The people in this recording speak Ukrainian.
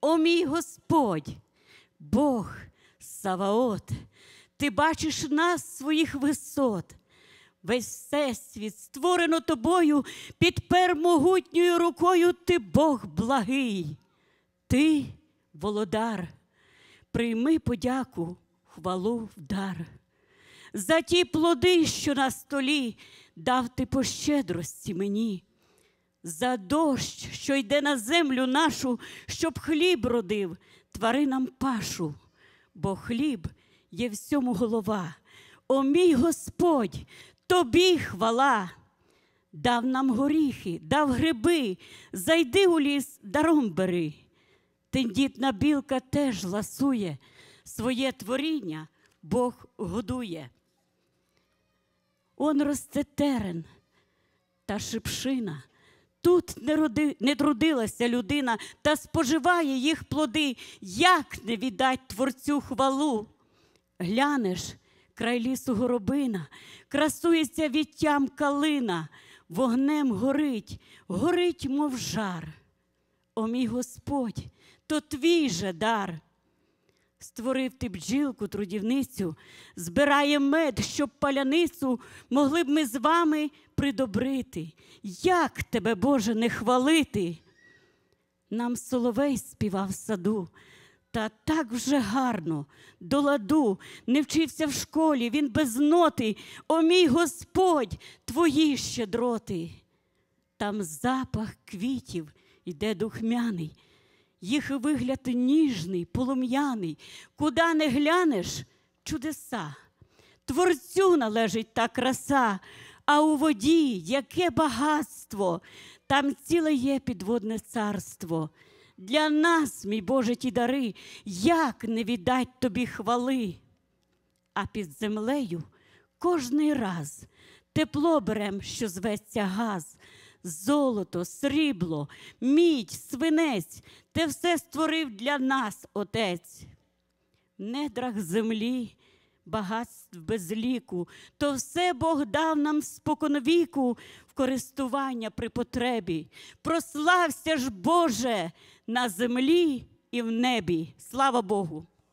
О мій Господь, Бог Саваот, ти бачиш нас своїх висот. Весь всесвіт, створено тобою, підпер могутньою рукою ти Бог благий, ти, володар, прийми подяку, хвалу вдар. За ті плоди, що на столі дав ти по щедрості мені за дощ, що йде на землю нашу, щоб хліб родив, тваринам пашу, бо хліб є всьому голова. О мій Господь, тобі хвала. Дав нам горіхи, дав гриби, зайди у ліс, даром бери. Тендітна білка теж ласує своє творіння, Бог годує. Он росте терен та шипшина, тут не роди, не трудилася людина та споживає їх плоди, як не віддать творцю хвалу. Глянеш, край лісу горобина, красується віттям калина, вогнем горить, горить, мов жар. О мій Господь, то твій же дар. Створив ти бджілку, трудівницю, збирає мед, щоб паляницю могли б ми з вами придобрити. Як тебе, Боже, не хвалити? Нам соловей співав в саду, та так вже гарно, до ладу, не вчився в школі, він без ноти, о мій Господь, твої щедроти. Там запах квітів іде духмяний їх вигляд ніжний, полум'яний, куди не глянеш чудеса. Творцю належить та краса, а у воді яке багатство, там ціле є підводне царство. Для нас, мій Боже, ті дари, як не віддать тобі хвали. А під землею кожний раз тепло берем, що зветься газ, золото, срібло, мідь, свинець те все створив для нас, Отець. В недрах землі, багатств без ліку, то все Бог дав нам споконвіку в користування при потребі. Прослався ж, Боже, на землі і в небі. Слава Богу!